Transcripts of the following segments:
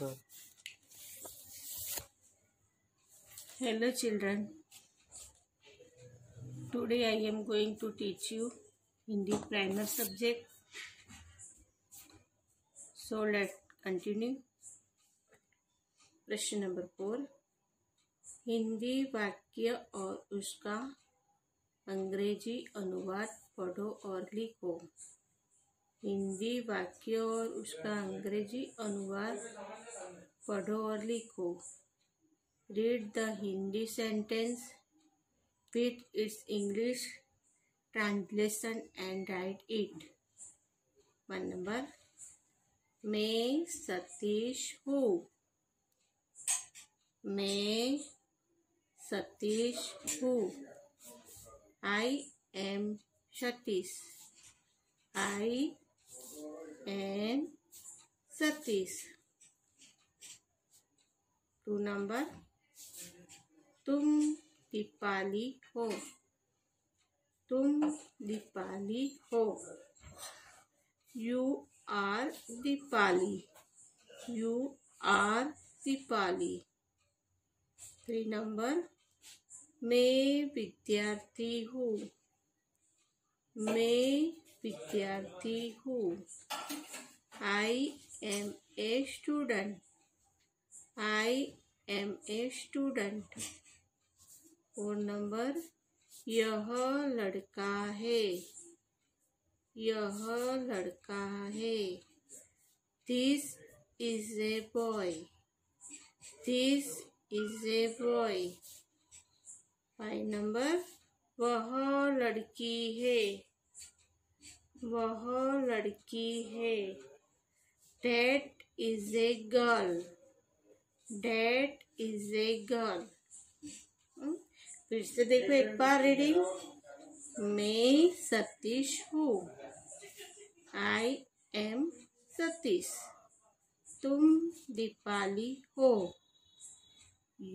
कर hello children today I am going to teach you Hindi primer subject so let continue प्रश्न number four Hindi वाक्य और उसका अंग्रेजी अनुवाद पढ़ो और लिखो हिंदी वाक्य और उसका अंग्रेजी अनुवाद पढ़ो और लिखो read the Hindi sentence with its English translation and write it one number मैं सतीश हूँ मैं सतीश हूँ I am Satish I and Satish two number तुम दीपाली हो तुम दीपाली हो you are Deepali you are Deepali three number मैं विद्यार्थी हूँ मैं विद्यार्थी हूँ I am a student I am a student four number यह लड़का है यह लड़का है this is a boy this is a boy five number वह लड़की है वह लड़की है that is a girl that is a girl फिर से देखो एक बार रीडिंग मैं सतीश हूँ आई एम सतीश तुम दीपाली हो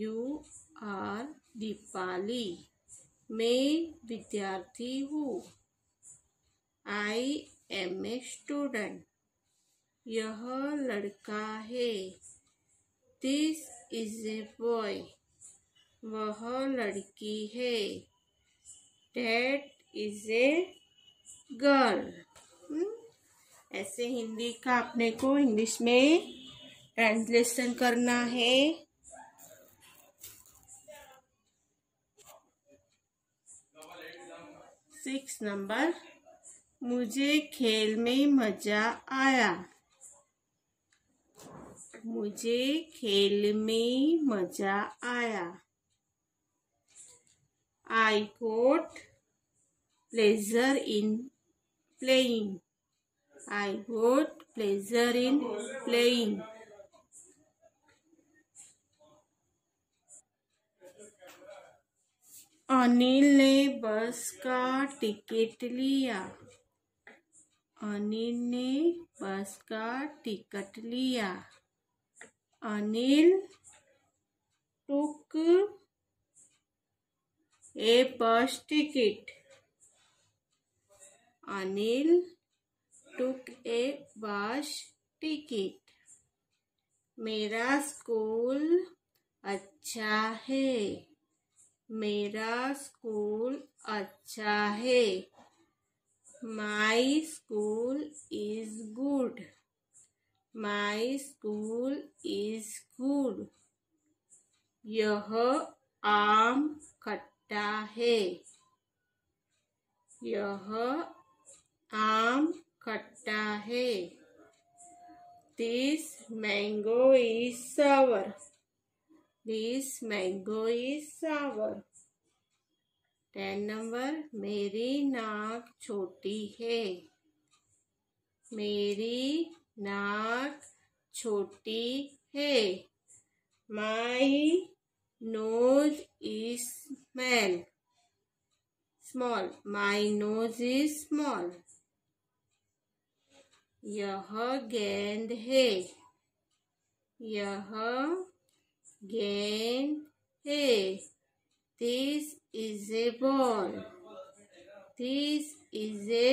यू आर दीपाली मैं विद्यार्थी हूँ आई एम ए स्टूडेंट यह लड़का है दिस इज ए बॉय वह लड़की है डेट इज ए गर्ल ऐसे हिंदी का अपने को इंग्लिश में ट्रांसलेशन करना है सिक्स नंबर मुझे खेल में मजा आया मुझे खेल में मजा आया I got pleasure in playing I got pleasure in playing Anil ने बस का टिकट लिया अनिल ने बस का टिकट लिया अनिल टुक ए बस टिकट अनिल टुक ए बस टिकट मेरा स्कूल अच्छा है मेरा स्कूल अच्छा है My school is good. My school is good. यह आम खट्टा है यह आम खट्टा है this mango is sour this mango is sour ten number मेरी नाक छोटी है मेरी नाक छोटी है my nose is smell small my nose is small यह गेंद है यह गेंद है This is a ball. This is a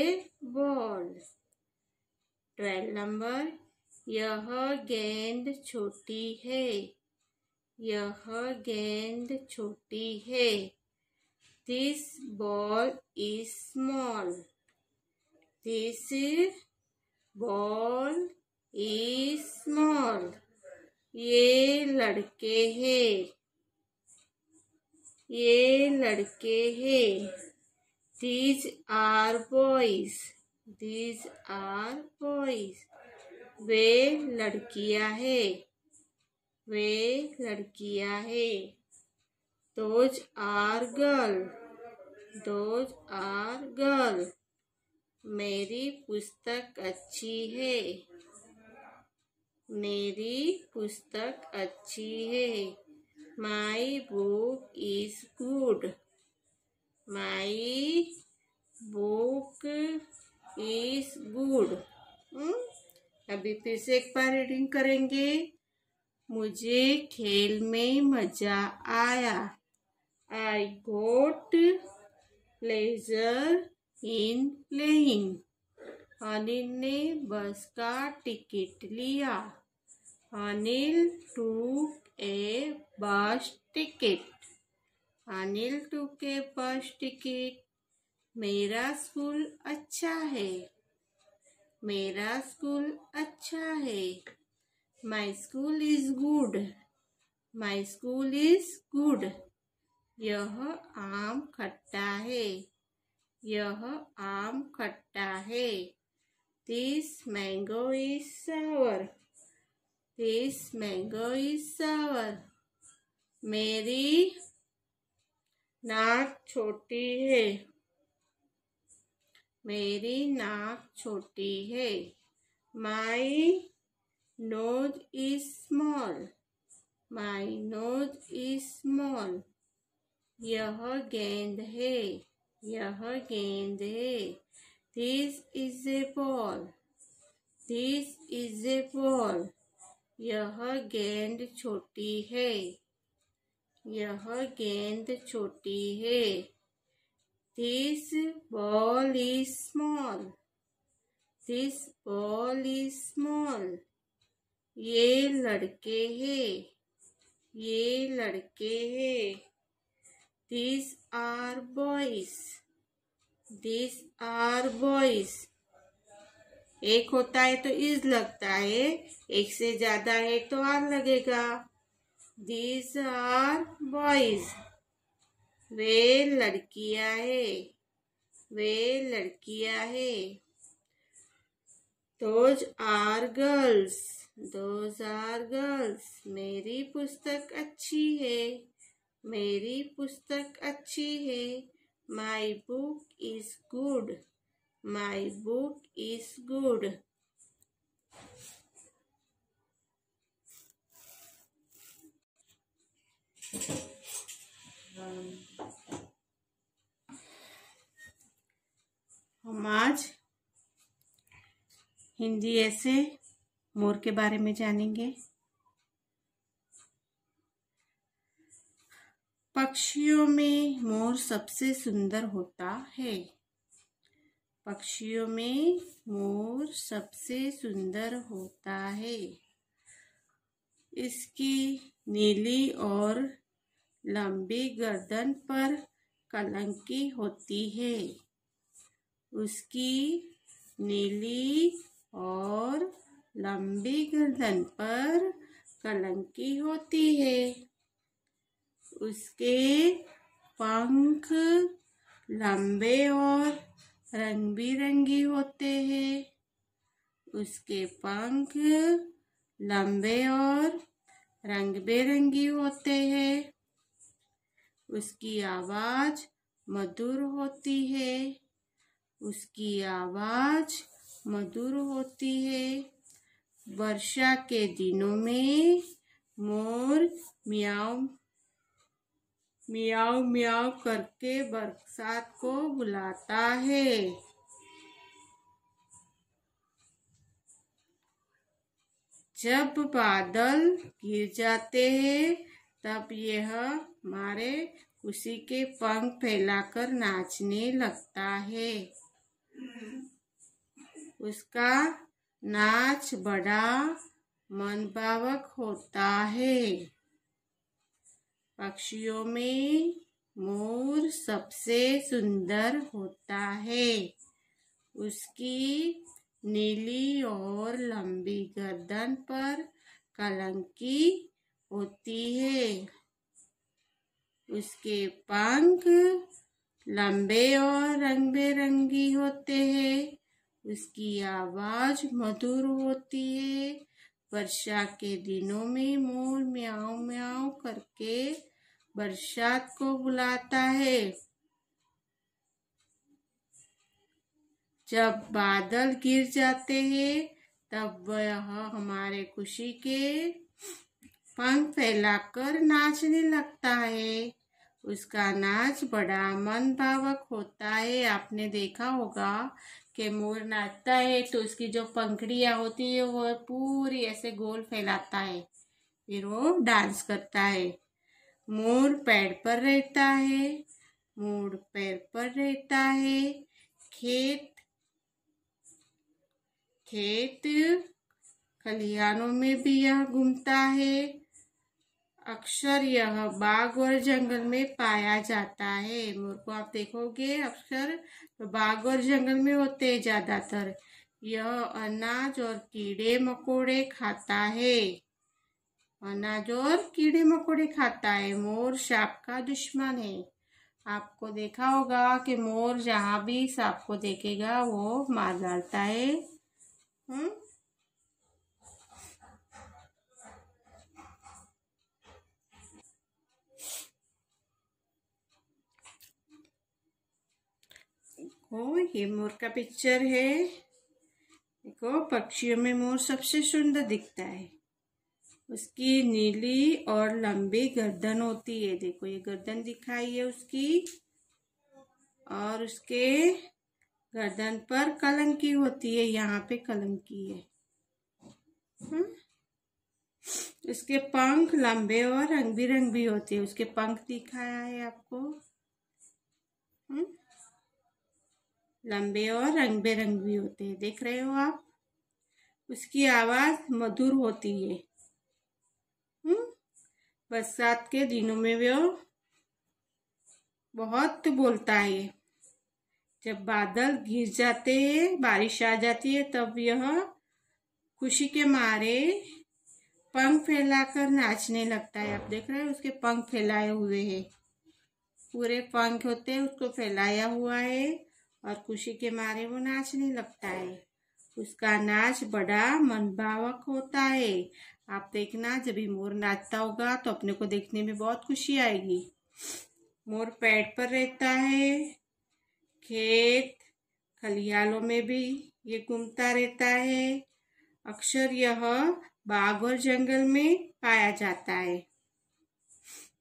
ball. Twelve number यह गेंद छोटी है यह गेंद छोटी है this ball is small this ball is small ये लड़के हैं ये लड़के हैं these are boys these are boys वे लड़कियां है वे लड़कियां है those are girl those are girl मेरी पुस्तक अच्छी है मेरी पुस्तक अच्छी है My book is good. My book is good. Hmm? अभी फिर से एक बार रीडिंग करेंगे मुझे खेल में मजा आया I got pleasure in playing Anil ने बस का टिकट लिया Anil took a bus ticket. Anil took के बस टिकट मेरा स्कूल अच्छा है मेरा स्कूल अच्छा है my school is good my school is good यह आम खट्टा है यह आम खट्टा है this mango is sour His mango is sour. मेरी नाक छोटी है मेरी नाक छोटी है my nose is small my nose is small यह गेंद है यह गेंद है this is a ball this is a ball यह गेंद छोटी है यह गेंद छोटी है this ball is small this ball is small ये लड़के है ये लड़के है this are boys this are boys एक होता है तो इज लगता है एक से ज्यादा है तो आर लगेगा दीज आर बॉयज वे लड़कियां है वे लड़कियां है those are girls those are girls मेरी पुस्तक अच्छी है मेरी पुस्तक अच्छी है my book is good My book is good. हम आज हिंदी ऐसे मोर के बारे में जानेंगे पक्षियों में मोर सबसे सुंदर होता है पक्षियों में मोर सबसे सुंदर होता है इसकी नीली और लंबी गर्दन पर कलंकी होती है उसकी नीली और लंबी गर्दन पर कलंकी होती है उसके पंख लंबे और रंग बिरंगी होते हैं उसके पंख लंबे और रंग बिरंगी होते हैं उसकी आवाज़ मधुर होती है उसकी आवाज़ मधुर होती है वर्षा के दिनों में मोर म्याऊ मियाऊ मियाव करके बरसात को बुलाता है जब बादल गिर जाते हैं तब यह हमारे खुशी के पंख फैलाकर नाचने लगता है उसका नाच बड़ा मनभावक होता है पक्षियों में मोर सबसे सुंदर होता है उसकी नीली और लंबी गर्दन पर कलंकी होती है उसके पंख लंबे और रंग बेरंगी होते हैं उसकी आवाज मधुर होती है वर्षा के दिनों में मोर म्याओ म्याओ करके बरसात को बुलाता है जब बादल गिर जाते हैं तब वह हमारे खुशी के पंख फैलाकर नाचने लगता है उसका नाच बड़ा मन भावक होता है आपने देखा होगा कि मोर नाचता है तो उसकी जो पंखड़िया होती है वो पूरी ऐसे गोल फैलाता है फिर वो डांस करता है मोर पेड़ पर रहता है मोर पेड़ पर रहता है खेत खेत खलिहानों में भी यह घूमता है अक्सर यह बाघ और जंगल में पाया जाता है मोर को आप देखोगे अक्सर तो बाघ और जंगल में होते हैं ज़्यादातर यह अनाज और कीड़े मकोड़े खाता है अनाज और कीड़े मकोड़े खाता है मोर सांप का दुश्मन है आपको देखा होगा कि मोर जहाँ भी सांप को देखेगा वो मार डालता है हम्म देखो ये मोर का पिक्चर है देखो पक्षियों में मोर सबसे सुंदर दिखता है उसकी नीली और लंबी गर्दन होती है देखो ये गर्दन दिखाई है उसकी और उसके गर्दन पर कलंकी होती है यहाँ पे कलंकी है हम्म। उसके पंख लंबे और रंग बिरंग भी होते हैं उसके पंख दिखाया है आपको हम्म लंबे और रंग भी होते हैं देख रहे हो आप उसकी आवाज़ मधुर होती है हम्म? बरसात के दिनों में वो बहुत बोलता है जब बादल गिर जाते हैं बारिश आ जाती है तब यह खुशी के मारे पंख फैलाकर नाचने लगता है आप देख रहे हैं उसके पंख फैलाए हुए हैं पूरे पंख होते हैं उसको फैलाया हुआ है और खुशी के मारे वो नाचने लगता है उसका नाच बड़ा मनभावक होता है आप देखना जब भी मोर नाचता होगा तो अपने को देखने में बहुत खुशी आएगी मोर पेड़ पर रहता है खेत खलियालों में भी ये घूमता रहता है अक्सर यह बाग और जंगल में पाया जाता है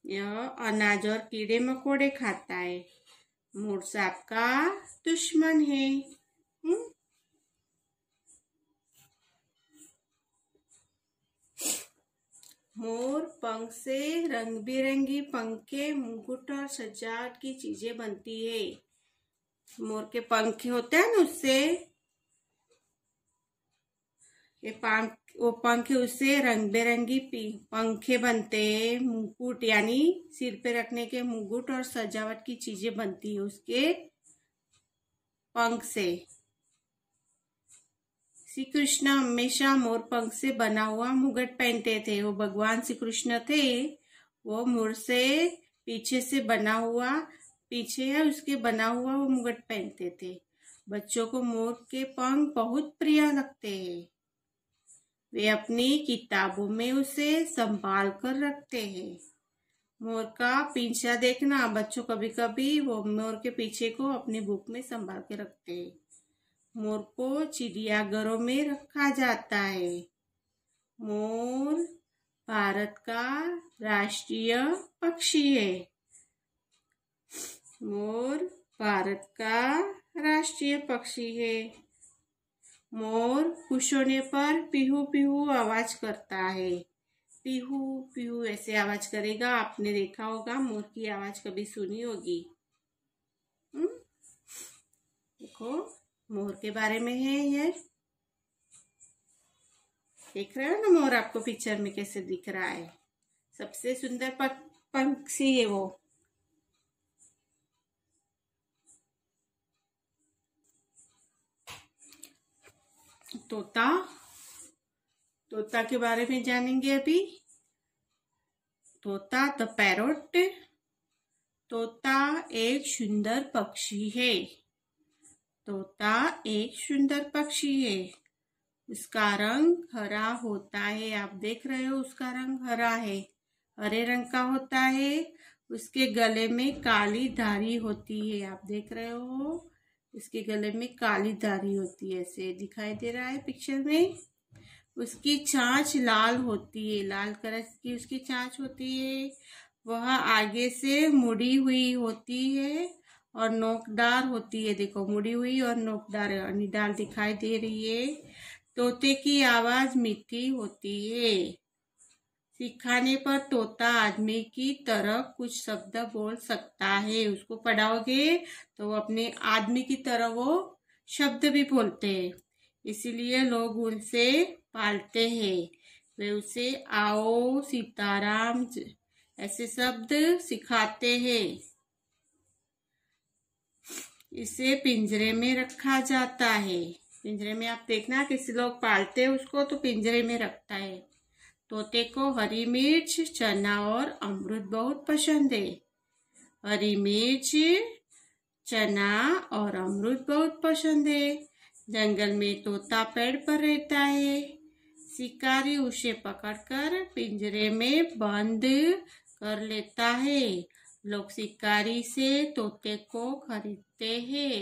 यह अनाज और कीड़े मकोड़े खाता है मोर्स आपका दुश्मन है हुँ? हम्म। मोर पंख से रंग बिरंगी पंखे मुकुट और सजावट की चीजें बनती है मोर के पंखे होते हैं ना उससे ये पाम वो पंख उससे रंग बिरंगी पंखे बनते हैं मुकुट यानी सिर पे रखने के मुकुट और सजावट की चीजें बनती है उसके पंख से श्री कृष्ण हमेशा मोर पंख से बना हुआ मुगट पहनते थे वो भगवान श्री कृष्ण थे वो मोर से पीछे से बना हुआ पीछे है उसके बना हुआ वो मुगट पहनते थे बच्चों को मोर के पंख बहुत प्रिय लगते हैं वे अपनी किताबों में उसे संभाल कर रखते हैं मोर का पीछा देखना बच्चों कभी कभी वो मोर के पीछे को अपनी बुक में संभाल के रखते हैं मोर को चिड़ियाघरों में रखा जाता है मोर भारत का राष्ट्रीय पक्षी है मोर भारत का राष्ट्रीय पक्षी है मोर खुश होने पर पीहू पीहू आवाज करता है पीहू पीहू ऐसे आवाज करेगा आपने देखा होगा मोर की आवाज कभी सुनी होगी हम्म, देखो मोर के बारे में है ये देख रहे हो ना मोर आपको पिक्चर में कैसे दिख रहा है सबसे सुंदर पक्षी है वो तोता तोता के बारे में जानेंगे अभी तोता द पैरोट तोता एक सुंदर पक्षी है तोता एक सुंदर पक्षी है उसका रंग हरा होता है आप देख रहे हो उसका रंग हरा है हरे रंग का होता है उसके गले में काली धारी होती है आप देख रहे हो इसके गले में काली धारी होती है ऐसे दिखाई दे रहा है पिक्चर में उसकी छाछ लाल होती है लाल कलर की उसकी छाछ होती है वह आगे से मुड़ी हुई होती है और नोकदार होती है देखो मुड़ी हुई और नोकदार निडाल दिखाई दे रही है तोते की आवाज़ मीठी होती है सिखाने पर तोता आदमी की तरह कुछ शब्द बोल सकता है उसको पढ़ाओगे तो अपने आदमी की तरह वो शब्द भी बोलते हैं इसीलिए लोग उनसे पालते हैं वे उसे आओ सीताराम ऐसे शब्द सिखाते हैं इसे पिंजरे में रखा जाता है पिंजरे में आप देखना किसी लोग पालते हैं उसको तो पिंजरे में रखता है तोते को हरी मिर्च चना और अमरुद बहुत पसंद है हरी मिर्च चना और अमरुद बहुत पसंद है जंगल में तोता पेड़ पर रहता है शिकारी उसे पकड़कर पिंजरे में बंद कर लेता है लोग शिकारी से तोते को खरीदते हैं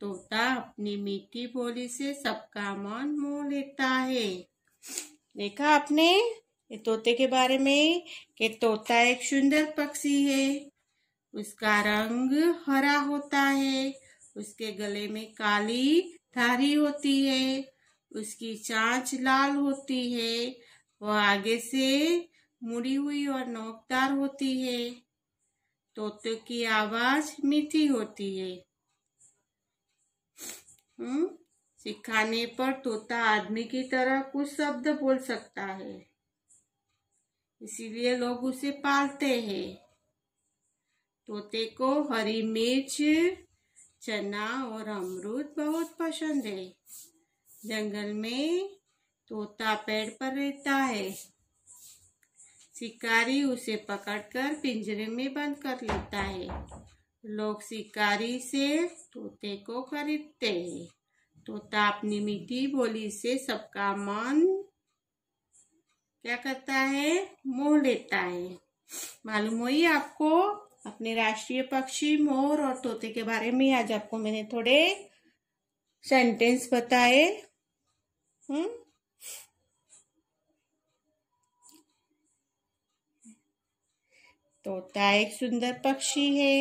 तोता अपनी मीठी बोली से सबका मन मोह लेता है देखा आपने ये तोते के बारे में कि तोता एक सुंदर पक्षी है उसका रंग हरा होता है उसके गले में काली धारी होती है उसकी चांच लाल होती है वो आगे से मुड़ी हुई और नोकदार होती है तोते की आवाज मीठी होती है हम्म सिखाने पर तोता आदमी की तरह कुछ शब्द बोल सकता है इसीलिए लोग उसे पालते हैं तोते को हरी मिर्च चना और अमरूद बहुत पसंद है जंगल में तोता पेड़ पर रहता है शिकारी उसे पकड़कर पिंजरे में बंद कर लेता है लोग शिकारी से तोते को खरीदते हैं तोता अपनी मीठी बोली से सबका मन क्या करता है मोह लेता है मालूम हुई आपको अपने राष्ट्रीय पक्षी मोर और तोते के बारे में आज आपको मैंने थोड़े सेंटेंस बताए हम्म तोता एक सुंदर पक्षी है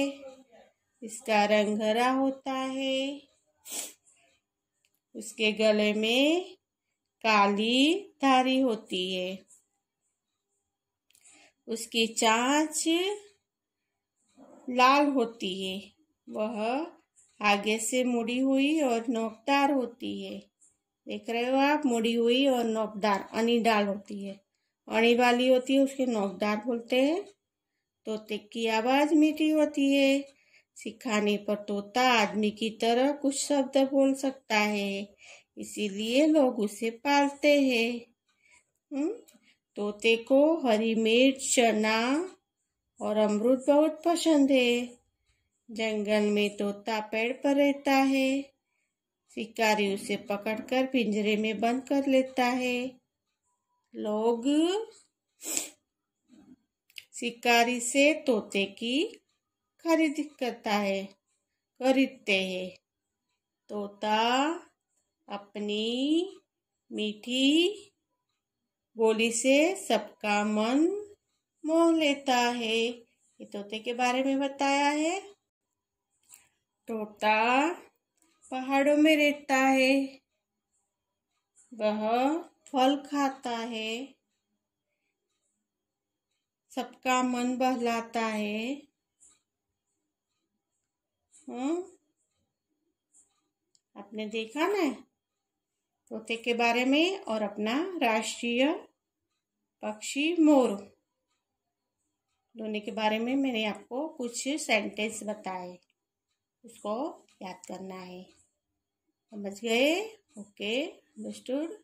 इसका रंग हरा होता है उसके गले में काली धारी होती है उसकी चाँच लाल होती है वह आगे से मुड़ी हुई और नोकदार होती है देख रहे हो आप मुड़ी हुई और नोकदार अनिडाल होती है अणी वाली होती है उसके नोकदार बोलते हैं तोते की आवाज़ मीठी होती है सिखाने पर तोता आदमी की तरह कुछ शब्द बोल सकता है इसीलिए लोग उसे पालते हैं हम्म? तोते को हरी मिर्च चना और अमरूद बहुत पसंद है जंगल में तोता पेड़ पर रहता है शिकारी उसे पकड़कर पिंजरे में बंद कर लेता है लोग शिकारी से तोते की खरीद करता है खरीदते हैं तोता अपनी मीठी बोली से सबका मन मोह लेता है ये तोते के बारे में बताया है तोता पहाड़ों में रहता है वह फल खाता है सबका मन बहलाता है हम्म? आपने देखा ना तोते के बारे में और अपना राष्ट्रीय पक्षी मोर दोनों के बारे में मैंने आपको कुछ सेंटेंस बताए उसको याद करना है समझ गए ओके अंडरस्टूड